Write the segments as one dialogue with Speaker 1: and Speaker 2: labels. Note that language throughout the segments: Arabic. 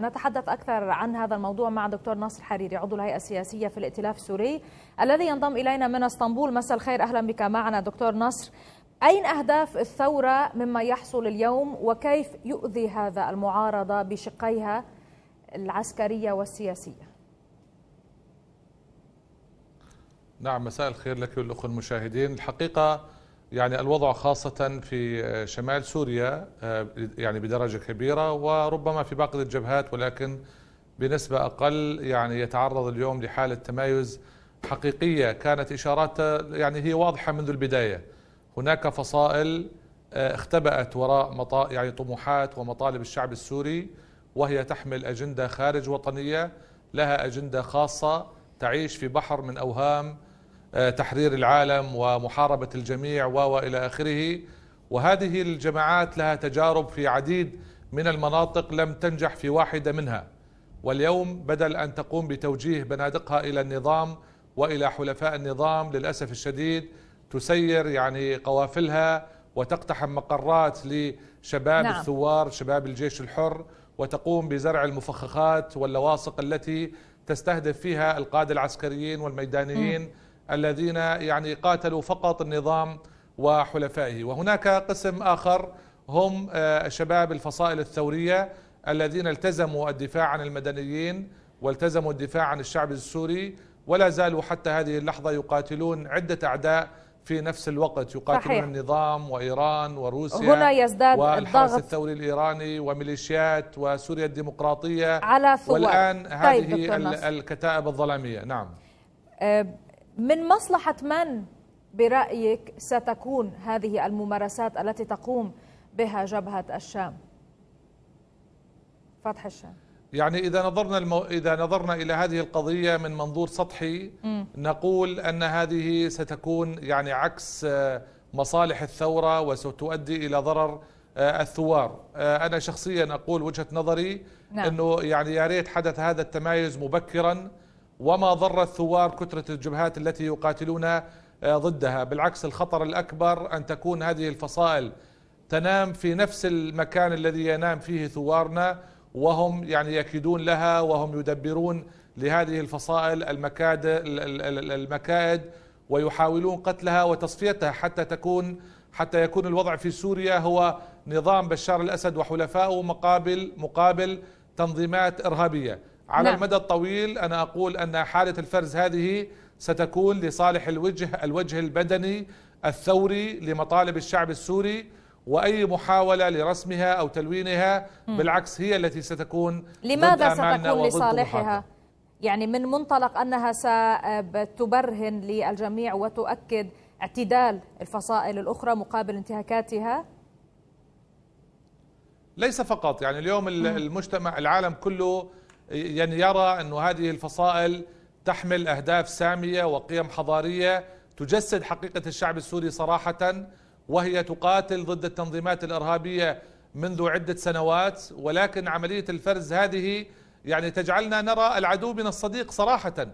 Speaker 1: نتحدث أكثر عن هذا الموضوع مع دكتور ناصر حريري عضو الهيئة السياسية في الائتلاف السوري الذي ينضم إلينا من اسطنبول مساء الخير أهلا بك معنا دكتور ناصر أين أهداف الثورة مما يحصل اليوم وكيف يؤذي هذا المعارضة بشقيها العسكرية والسياسية
Speaker 2: نعم مساء الخير لك والأخوة المشاهدين الحقيقة يعني الوضع خاصة في آه، شمال سوريا آه، يعني بدرجة كبيرة وربما في باقي الجبهات ولكن بنسبة أقل يعني يتعرض اليوم لحالة تمايز حقيقية كانت إشارات آه، يعني هي واضحة منذ البداية هناك فصائل اختبأت وراء مطا يعني طموحات ومطالب الشعب السوري وهي تحمل أجندة خارج وطنية لها أجندة خاصة تعيش في بحر من أوهام آه، تحرير العالم ومحاربة الجميع وإلى آخره وهذه الجماعات لها تجارب في عديد من المناطق لم تنجح في واحدة منها واليوم بدل أن تقوم بتوجيه بنادقها إلى النظام وإلى حلفاء النظام للأسف الشديد تسير يعني قوافلها وتقتحم مقرات لشباب نعم. الثوار شباب الجيش الحر وتقوم بزرع المفخخات واللواصق التي تستهدف فيها القادة العسكريين والميدانيين م. الذين يعني قاتلوا فقط النظام وحلفائه وهناك قسم آخر هم آه، شباب الفصائل الثورية الذين التزموا الدفاع عن المدنيين والتزموا الدفاع عن الشعب السوري ولا زالوا حتى هذه اللحظة يقاتلون عدة أعداء في نفس الوقت يقاتلون صحيح. النظام وإيران وروسيا هنا يزداد والحرس الضغط الثوري الإيراني وميليشيات وسوريا الديمقراطية على والان والآن طيب هذه الكتائب الظلامية نعم
Speaker 1: آه، من مصلحة من برأيك ستكون هذه الممارسات التي تقوم بها جبهة الشام فتح الشام
Speaker 2: يعني إذا نظرنا المو... إذا نظرنا إلى هذه القضية من منظور سطحي م. نقول أن هذه ستكون يعني عكس آه، مصالح الثورة وستؤدي إلى ضرر آه، الثوار آه، أنا شخصيا أقول وجهة نظري نعم. أنه يعني يا ريت حدث هذا التمايز مبكرا وما ضر الثوار كثرة الجبهات التي يقاتلون آه، ضدها بالعكس الخطر الأكبر أن تكون هذه الفصائل تنام في نفس المكان الذي ينام فيه ثوارنا وهم يعني يكيدون لها وهم يدبرون لهذه الفصائل المكاد المكائد ويحاولون قتلها وتصفيتها حتى تكون حتى يكون الوضع في سوريا هو نظام بشار الاسد وحلفائه مقابل مقابل تنظيمات ارهابيه على نعم. المدى الطويل أنا أقول أن حالة الفرز هذه ستكون لصالح الوجه الوجه البدني الثوري لمطالب الشعب السوري وأي محاولة لرسمها أو تلوينها م. بالعكس هي التي ستكون لماذا ستكون لصالحها؟
Speaker 1: يعني من منطلق أنها ستبرهن للجميع وتؤكد اعتدال الفصائل الأخرى مقابل انتهاكاتها
Speaker 2: ليس فقط يعني اليوم المجتمع العالم كله يعني يرى أن هذه الفصائل تحمل أهداف سامية وقيم حضارية تجسد حقيقة الشعب السوري صراحة وهي تقاتل ضد التنظيمات الإرهابية منذ عدة سنوات ولكن عملية الفرز هذه يعني تجعلنا نرى العدو من الصديق صراحة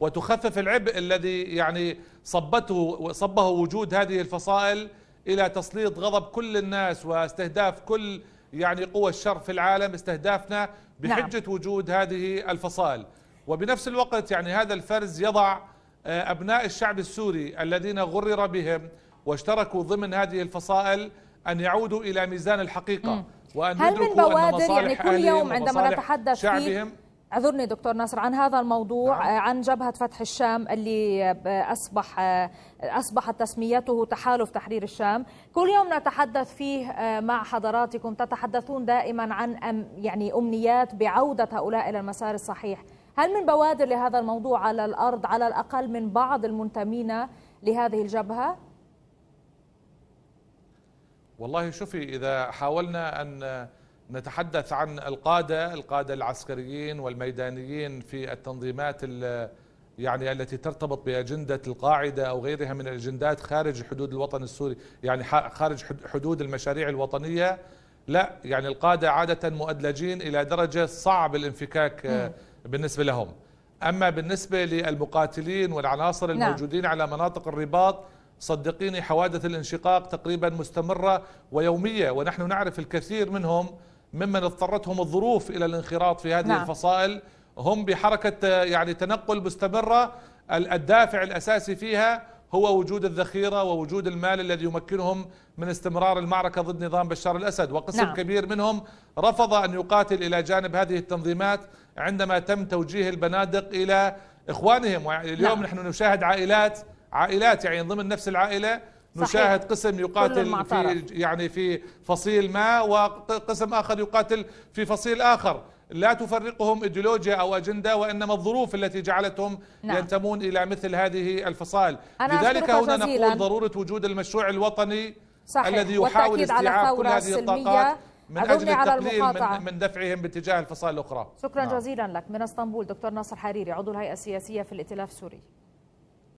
Speaker 2: وتخفف العبء الذي يعني صبته صبه وجود هذه الفصائل إلى تسليط غضب كل الناس واستهداف كل يعني قوى الشر في العالم استهدافنا بحجة نعم. وجود هذه الفصائل وبنفس الوقت يعني هذا الفرز يضع آه، أبناء الشعب السوري الذين غرر بهم واشتركوا ضمن هذه الفصائل أن يعودوا إلى ميزان الحقيقة م. وأن هل من بوادر يعني كل يوم عندما نتحدث فيه
Speaker 1: اعذرني دكتور ناصر عن هذا الموضوع نعم. عن جبهة فتح الشام اللي أصبح أصبحت تسميته تحالف تحرير الشام كل يوم نتحدث فيه آه، مع حضراتكم تتحدثون دائما عن أم يعني أمنيات بعودة هؤلاء إلى المسار الصحيح هل من بوادر لهذا الموضوع على الأرض على الأقل من بعض المنتمين لهذه الجبهة؟
Speaker 2: والله شوفي إذا حاولنا أن نتحدث عن القادة القادة العسكريين والميدانيين في التنظيمات يعني التي ترتبط بأجندة القاعدة أو غيرها من الأجندات خارج حدود الوطن السوري يعني خارج حدود المشاريع الوطنية لا يعني القادة عادة مؤدلجين إلى درجة صعب الانفكاك آه، نعم. بالنسبة لهم أما بالنسبة للمقاتلين والعناصر نعم. الموجودين على مناطق الرباط صدقيني حوادث الانشقاق تقريبا مستمرة ويومية ونحن نعرف الكثير منهم ممن اضطرتهم الظروف الى الانخراط في هذه نعم. الفصائل هم بحركه يعني تنقل مستمره الدافع الاساسي فيها هو وجود الذخيره ووجود المال الذي يمكنهم من استمرار المعركه ضد نظام بشار الاسد وقسم نعم. كبير منهم رفض ان يقاتل الى جانب هذه التنظيمات عندما تم توجيه البنادق الى اخوانهم واليوم نعم. نحن نشاهد عائلات عائلات يعني ضمن نفس العائله نشاهد قسم يقاتل في يعني في فصيل ما وقسم آخر يقاتل في فصيل آخر لا تفرقهم ايديولوجيا او اجنده وانما الظروف التي جعلتهم نعم. ينتمون الى مثل هذه الفصائل لذلك هنا نقول ضروره وجود المشروع الوطني صحيح. الذي يحاول استيعاب كل هذه الطاقات من اجل التقليل من, من دفعهم باتجاه الفصائل الاخرى شكرا نعم.
Speaker 1: جزيلا لك من اسطنبول دكتور ناصر حريري عضو الهيئه السياسيه في الائتلاف السوري